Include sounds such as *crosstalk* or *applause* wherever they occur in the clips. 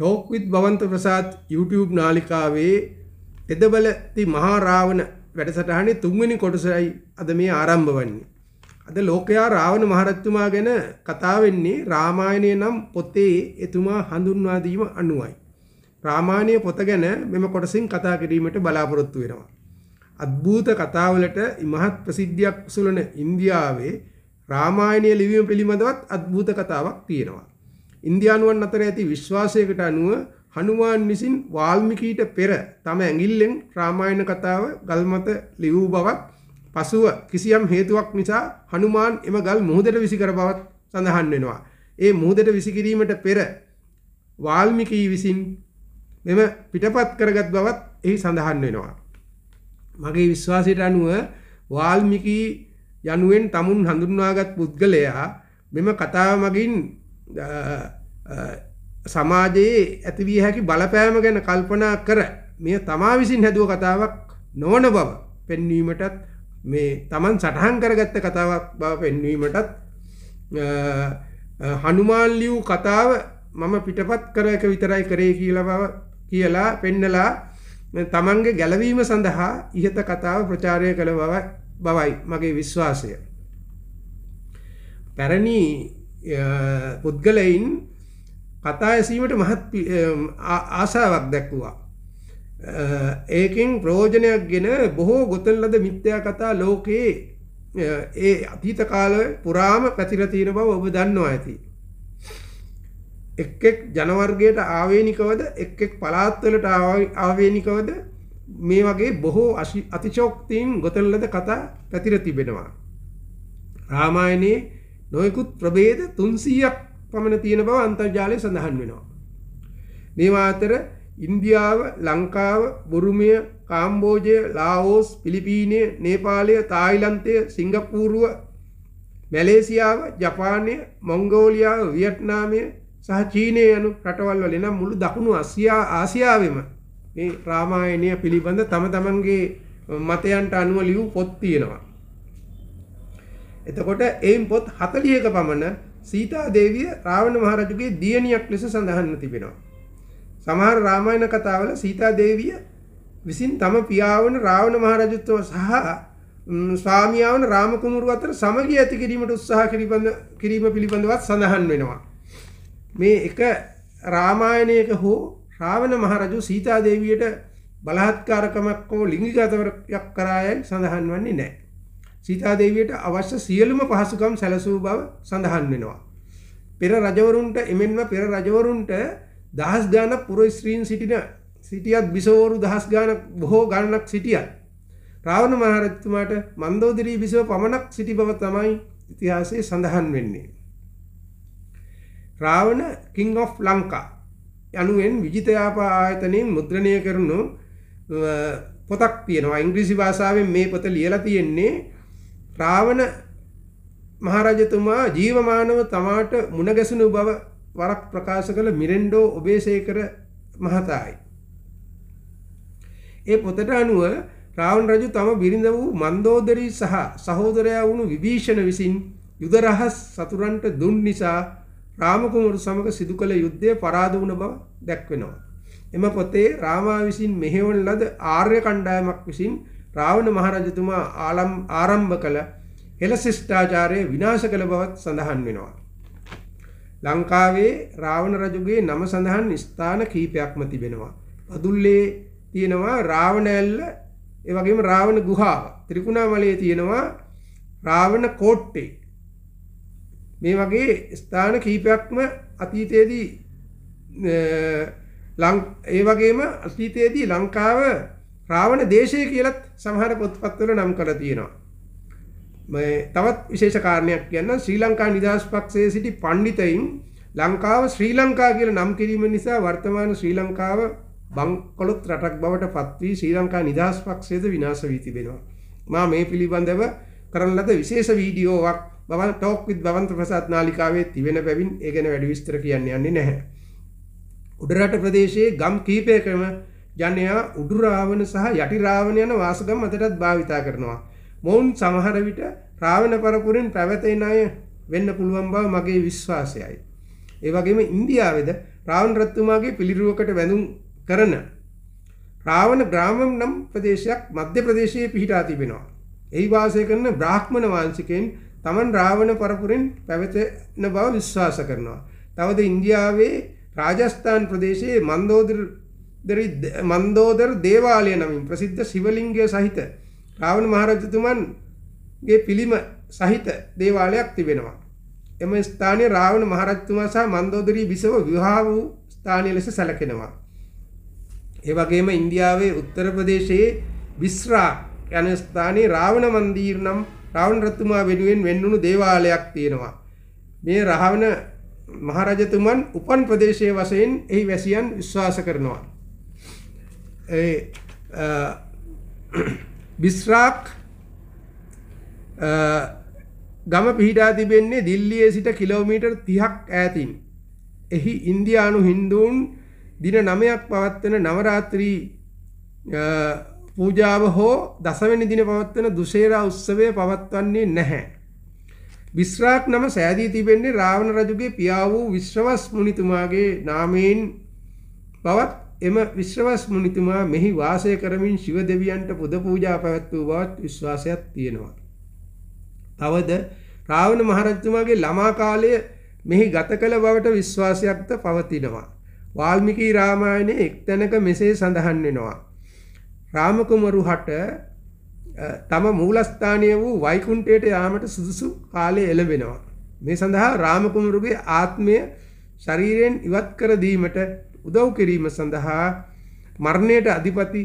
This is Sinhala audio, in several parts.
Talk with Bhawantha Prasad YouTube නාලිකාවේ තෙදබලති මහා රාවණ වැඩසටහනේ තුන්වෙනි කොටසයි අද මේ ආරම්භ වන්නේ. අද ලෝකයා රාවණ මහරජතුමා ගැන කතා වෙන්නේ රාමායණය නම් පොතේ එතුමා හඳුන්වා දීම අනුවයි. රාමායණීය පොත ගැන මෙම කොටසින් කතා කිරීමට බලාපොරොත්තු වෙනවා. අද්භූත කතාවලට ඉමහත් ප්‍රසිද්ධියක් උසුලන ඉන්දියාවේ රාමායනීය ලිවීම පිළිබඳවත් අද්භූත කතාවක් තියෙනවා. ඉන්දියානුවන් අතර ඇති විශ්වාසයකට අනුව හනුමාන් විසින් වාල්මිකීට පෙර තම ඇඟිල්ලෙන් රාමායන කතාව ගල් මත ලියූ බවත් පසුව කිසියම් හේතුවක් නිසා හනුමාන් එම ගල් මුහුදට විසිකර බවත් සඳහන් වෙනවා. ඒ මුහුදට විසිකිරීමට පෙර වාල්මිකී විසින් මෙම පිටපත් කරගත් බවත් එහි සඳහන් වෙනවා. මගේ විශ්වාසයට අනුව වාල්මිකී යනුවෙන් තමුන් හඳුන්වාගත් පුද්ගලයා මෙම කතාව මගින් සමාජයේ ඇතිවිය හැකි බලපෑම ගැන කල්පනා කර මෙය තමා විසින් හැදුව කතාවක් නොවන බව පෙන්වීමටත් මේ තමන් සටහන් කරගත්ත කතාවක් බව පෙන්වීමටත් හනුමාන් ලියූ කතාව මම පිටපත් කර එක විතරයි කරේ කියලා බව කියලා පෙන්නලා තමන්ගේ ගැලවීම සඳහා ඉහත කතාව ප්‍රචාරය කළ බවයි මගේ විශ්වාසය. පැරණි පුද්ගලයින් කතා ඇසීමට මහත් ආසාවක් දැක්වවා. ඒකින් ප්‍රෝජනයක් ගෙන බොහෝ ගොතල් ලද මිත්‍යා කතා ලෝකයේ ඒ අතීත කාල පුරාම පැතිරතිීන බව ඔබ දන්නවා ඇති. එක් එක් ජනවර්ගයට ආවේනිකවද එක් එක් පලාත්වලට ආවේනිකවද මේ වගේ බොහෝ අතිශෝක්තිීන් ගොතල්ලද කතා පැතිර තිබෙනවා. රාමායනයේ නොයෙකුත් ප්‍රභේද 300ක් පමණ තියෙන බව අන්තර්ජාලය සඳහන් වෙනවා. මේවා අතර ඉන්දියාව, ලංකාව, බුරුමය, කාම්බෝජය, ලාඕස්, පිලිපීනය, නේපාලය, තායිලන්තය, සිංගප්පූරුව, මැලේසියාව, ජපානය, මොංගෝලියාව, වියට්නාමය සහ චීනය යනු රටවල් වල නම් මුළු දකුණු ආසියා ආසියාවෙම මේ රාමායනය පිළිබඳ තම තමන්ගේ මතයන්ට අනුව ලියූ පොත් තියෙනවා. එතකොට එයින් පොත් 40ක පමණ සීතා දේවිය රාවණ මහරජුගේ දියණියක් ලෙස සඳහන්ව තිබෙනවා. සමහර රාමායන කතාවල සීතා දේවිය විසින් තම පියාවන රාවණ මහරජුත්ව සහ ස්වාමියාවන රාම කුමරු අතර සමගිය ඇති කිරීමට උත්සාහ කිරීම පිළිබඳවත් සඳහන් වෙනවා. මේ එක රාමායනයක හෝ රාවණ මහරජු සීතා දේවියට බලහත්කාරකමක් හෝ ලිංගිකතාවයක් කරායයි සඳහන් වන්නේ නැහැ. සීතාදේවියට අවශ්‍ය සියලුම පහසුකම් සැලසූ බව සඳහන් වෙනවා. පෙර රජවරුන්ට එමෙන්ම පෙර රජවරුන්ට දහස් ගාණක් පුර ස්ත්‍රීන් සිටින සිටියත් බිසවවරු දහස් ගාණක් බොහෝ ගණනක් සිටියත් රාවණ මහරජතුමාට මන්දෝදරී බිසව පමණක් සිටි බව තමයි ඉතිහාසයේ සඳහන් වෙන්නේ. රාවණ King of Lanka යනුවෙන් විජිතයාපා ආයතනයෙන් මුද්‍රණය කරනු පොතක් තියෙනවා. ඉංග්‍රීසි භාෂාවෙන් මේ පොත ලියලා තියෙන්නේ රාවණ මහරජතුමා ජීවමානව තමාට මුණගැසුණු බව වරක් ප්‍රකාශ කළ මිරෙන්ඩෝ ඔබේසේකර මහතායි. ඒ පොතට අනුව රාවණ රජු තම බිරිඳ වූ මන්දෝදරී සහ සහෝදරයා වුණු විභීෂණ විසින් යුද රහස් සතුරන්ට දුන් නිසා රාමකුමරු සමග සිදු කළ යුද්ධය පරාද වුණ බව දැක්වෙනවා. එම පොතේ රාමා විසින් මෙහෙවන ලද ආර්ය කණ්ඩායමක් විසින් රාවණ මහරජතුමා ආලම් ආරම්භ කළ හෙළ ශිෂ්ඨාචාරය විනාශ කළ බවත් සඳහන් වෙනවා. ලංකාවේ රාවණ රජුගේ නම සඳහන් ස්ථාන කීපයක්ම තිබෙනවා. අදුල්ලේ තියෙනවා රාවණ ඇල්ල, ඒ වගේම රාවණ ගුහාව. ත්‍රිකුණාමලයේ තියෙනවා රාවණ කෝට්ටේ. මේ වගේ ස්ථාන කීපයක්ම අතීතයේදී ඒ වගේම අතීතයේදී ලංකාව රාවණ දේශය කියලත් සමහර පොත්පත්වල නම් කර තියෙනවා. මේ තවත් විශේෂ කාරණයක් කියන්න ශ්‍රී ලංකා නිදහස් පක්ෂයේ සිටි පණ්ඩිතයින් ලංකාව ශ්‍රී ලංකා කියලා නම් කිරීම නිසා වර්තමාන ශ්‍රී ලංකාව බංකොලොත් රටක් බවට පත් වී ශ්‍රී ලංකා නිදහස් පක්ෂයද විනාශ වී තිබෙනවා. මා මේ පිළිබඳව කරන ලද විශේෂ වීඩියෝවක් බවන් ටෝක් විත් බවන්ත ප්‍රසාත් නාලිකාවේ තිබෙන බැවින් ඒ ගැන වැඩි විස්තර කියන්න යන්නේ නැහැ. උඩරට ප්‍රදේශයේ ගම් කීපයකම ජනයා උඩු රාවණ සහ යටි රාවණ යන වාසගම් අතරත් භාවිතා කරනවා. මොවුන් සමහර විට රාවණ පරපුරෙන් පැවතෙන අය වෙන්න පුළුවන් බව මගේ විශ්වාසයයි. ඒ වගේම ඉන්දියාවේද රාවණ රත්තුමාගේ පිළිරුවකට වැඳුම් කරන රාවණ ග්‍රාමම් නම් ප්‍රදේශයක් මධ්‍ය ප්‍රදේශයේ පිහිටා තිබෙනවා. එහි වාසය කරන බ්‍රාහ්මණ වංශිකයන් තමන් රාවණ පරපුරෙන් පැවතෙන බව විශ්වාස කරනවා. තවද ඉන්දියාවේ රාජස්ථාන් ප්‍රදේශයේ මන්දෝදර දරි මන්දෝදර දේවාලය නමින් ප්‍රසිද්ධ ශිවලිංගය සහිත රාවණ මහරජතුමන්ගේ පිළිම සහිත දේවාලයක් තිබෙනවා. එම ස්ථානයේ රාවණ මහරජතුමා සහ මන්දෝදරී බිසව විවාහ වූ ස්ථානය ලෙස සැලකෙනවා. ඒ වගේම ඉන්දියාවේ උත්තර ප්‍රදේශයේ විස්රා යන ස්ථානයේ රාවණ මන්දිර නම් රාවණ රතුමා වෙනුවෙන් වෙන්නුණු දේවාලයක් තියෙනවා. මේ රාවණ මහරජතුමන් උපන් ප්‍රදේශයේ වශයෙන් එහි වැසියන් විශ්වාස කරනවා. බිස්රාක් ගම පිහිටා තිබෙන්නේ දිල්ලියේ සිට කිලෝමීටර් 30ක් ඈතින්. එහි ඉන්දියානු හින්දුන් දින 9ක් පවත්වන නවරාත්‍රී පූජාව හෝ දසවැනි දින පවත්වන දුෂේරා උත්සවය පවත්වන්නේ නැහැ. විශ්‍රාක් නම සෑදී තිබෙන්නේ රාවණ රජුගේ පියා වූ විශ්වවස් මුනිතුමාගේ නාමයෙන් බවත් එම විශ්වස් මුනිතුමා මෙහි වාසය කරමින් ශිව දෙවියන්ට පුද පූජා පැවැත්වූ බවත් විශ්වාසයක් තියෙනවා. තවද රාවණ මහරජතුමාගේ ළමා කාලය මෙහි ගත කළ බවට විශ්වාසයක්ද පවතිනවා. වාල්මිකී රාමායනයේ එක්තැනක මෙසේ සඳහන් වෙනවා. රාමකුමරු හට තම මූලස්ථානය වූ වයිකුන්ටයට යාමට සුදුසු කාලය එළබෙනවා. මේ සඳහා රාමකුමරුගේ ආත්මය ශරීරයෙන් ඉවත් කර දීමට උදව් කිරීම සඳහා මරණයට අධිපති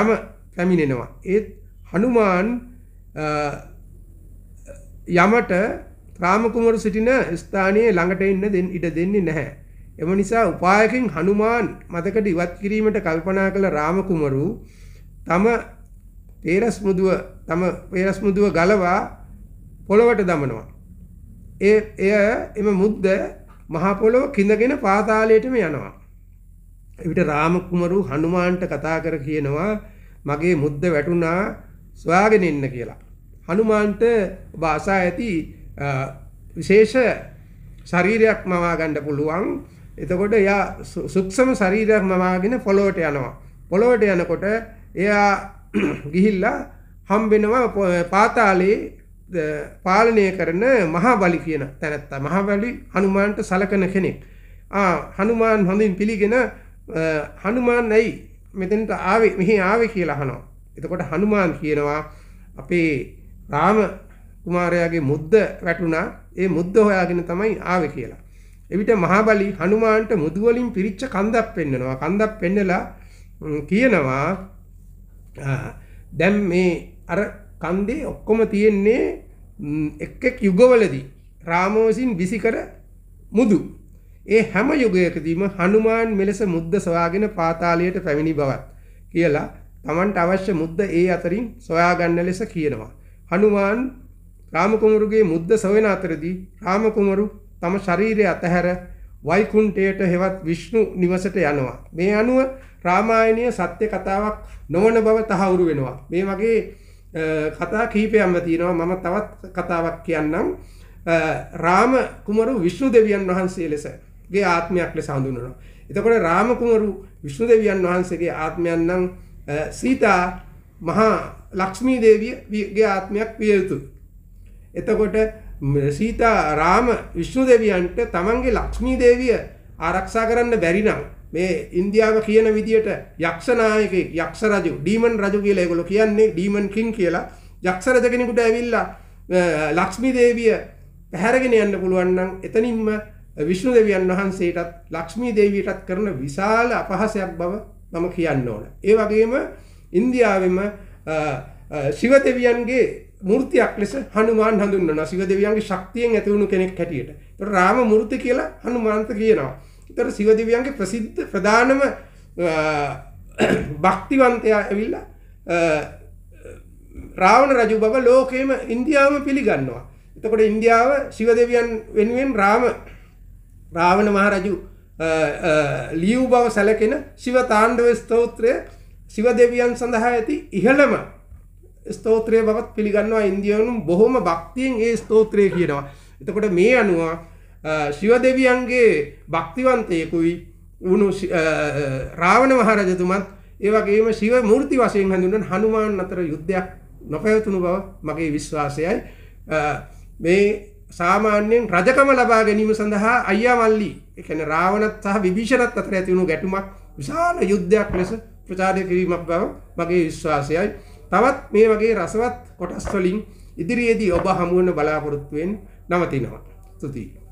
යම පැමිණෙනවා. ඒත් හනුමාන් යමට රාමකුමරු සිටින ස්ථානයේ ළඟට ඉන්න ඉඩ දෙන්නේ නැහැ. එම නිසා උපායකින් හනුමාන් මතකට ඉවත් කිරීමට කල්පනා කළ රාමකුමරු තම තේරස් මුදුව තම පේරස් මුදුව ගලවා පොළොවට දමනවා. ඒ එය එම මුද්ද මහා පොළොව කිඳගෙන පාතාලයටම යනවා. එවිට රාම කුමරු හනුමාන්ට කතා කර කියනවා මගේ මුද්ද වැටුණා සොයාගෙන එන්න කියලා. හනුමාන්ට ඔබ අසා ඇති විශේෂ ශරීරයක් මවා ගන්න පුළුවන්. එතකොට එයා සුක්ෂම ශරීරයක් මවාගෙන පොළොවට යනවා. පොළොවට යනකොට එයා *clears throat* ගිහිල්ලා හම්බෙනවා පාතාලේ පාලනය කරන මහා බලි කියන තැනැත්තා. මහා බලි හනුමාන්ට සලකන කෙනෙක්. ආ හනුමාන් හොඳින් පිළිගෙන හනුමාන් නැයි මෙතනට ආවේ මෙහි ආවේ කියලා අහනවා. එතකොට හනුමාන් කියනවා අපේ රාම කුමාරයාගේ මුද්ද වැටුණා. ඒ මුද්ද හොයාගෙන තමයි ආවේ කියලා. එවිට මහබලි හනුමාන්ට මුදු වලින් පිරිච්ච කන්දක් පෙන්නනවා. කන්දක් පෙන්නලා කියනවා දැන් මේ අර කන්දේ ඔක්කොම තියෙන්නේ එක් එක් යුගවලදී රාමෝසින් විසිකර මුදු ඒ හැම යුගයකදීම හනුමාන් මෙලෙස මුද්ද සොයාගෙන පාතාලයට පැමිණි බවත් කියලා Tamanට අවශ්‍ය මුද්ද ඒ අතරින් සොයාගන්න ලෙස කියනවා. හනුමාන් රාමකුමරුගේ මුද්ද සොයන අතරදී රාමකුමරු තම ශරීරය අතහැර වෛකුණ්ඨයට හෙවත් විෂ්ණු නිවසට යනවා. මේ අනුව රාමායනීය සත්‍ය කතාවක් නොවන බව තහවුරු වෙනවා. මේ වගේ කතා කීපයක්ම තියෙනවා. මම තවත් කතාවක් කියන්නම්. රාම කුමරු විෂ්ණු දෙවියන් වහන්සේ ලෙස ගේ ආත්මයක් ලෙස හඳුන්වනවා. එතකොට රාම කුමරු විෂ්ණු දෙවියන් වහන්සේගේ ආත්මයන් නම් සීතා මහා ලක්ෂ්මී දේවියගේ ආත්මයක් විය යුතුයි. එතකොට සීතා රාම විෂ්ණු දෙවියන්ට තමන්ගේ ලක්ෂ්මී දේවිය ආරක්ෂා කරන්න බැරි නම් මේ ඉන්දියාව කියන විදියට යක්ෂ නායකයෙක් යක්ෂ රජු ඩීමන් රජු කියලා ඒගොල්ලෝ කියන්නේ ඩීමන් කින් කියලා යක්ෂ රජ කෙනෙකුට ඇවිල්ලා ලක්ෂ්මී දේවිය පැහැරගෙන යන්න පුළුවන් නම් එතනින්ම විෂ්ණු දෙවියන් වහන්සේටත් ලක්ෂ්මී දේවියටත් කරන විශාල අපහාසයක් බව මම කියන්න ඕන. ඒ වගේම ඉන්දියාවෙම ශිව දෙවියන්ගේ මූර්තියක් ලෙස හනුමාන් හඳුන්වනවා. ශිව දෙවියන්ගේ ශක්තියෙන් ඇති වුණු කෙනෙක් හැටියට. ඒතර රාම මූර්ති කියලා හනුමාන්ත කියනවා. ඒතර ශිව දෙවියන්ගේ ප්‍රසිද්ධ ප්‍රධානම භක්තිවන්තයා ඇවිල්ලා රාවණ රජු බව ලෝකෙම ඉන්දියාවම පිළිගන්නවා. එතකොට ඉන්දියාව ශිව දෙවියන් වෙනුවෙන් රාම රාවණ මහරජු ලියව් බව සැලකෙන ශිව තාණ්ඩව ස්තෝත්‍රය ශිව දෙවියන් සඳහා ඇති ඉහළම ස්තෝත්‍රය බවත් පිළිගන්නවා ඉන්දියවනුම් බොහොම භක්තියෙන් ඒ ස්තෝත්‍රය කියනවා. එතකොට මේ අනුව ශිව දෙවියන්ගේ භක්තිවන්තයකුයි වුණු රාවණ මහරජතුමත් ඒවගේම ශිව මෘති වශයෙන් හඳුනන් හනුමාන් අතර යුද්ධයක් නොපැවතුණු බව මගේ විශ්වාසයයි මේ සාමාන්‍යයෙන් රජකම ලබා ගැනීම සඳහා අයියා මල්ලි ඒ කියන්නේ රාවණත් සහ විභීෂණත් අතර ඇති වුණු ගැටුමක් විශාල යුද්ධයක් ලෙස ප්‍රචාරය කිරීමක් බව මගේ විශ්වාසයයි. තවත් මේ වගේ රසවත් කොටස් වලින් ඉදිරියේදී ඔබ හමු වෙන බලාපොරොත්තු වෙන් නවතිනවා. ස්තුතියි.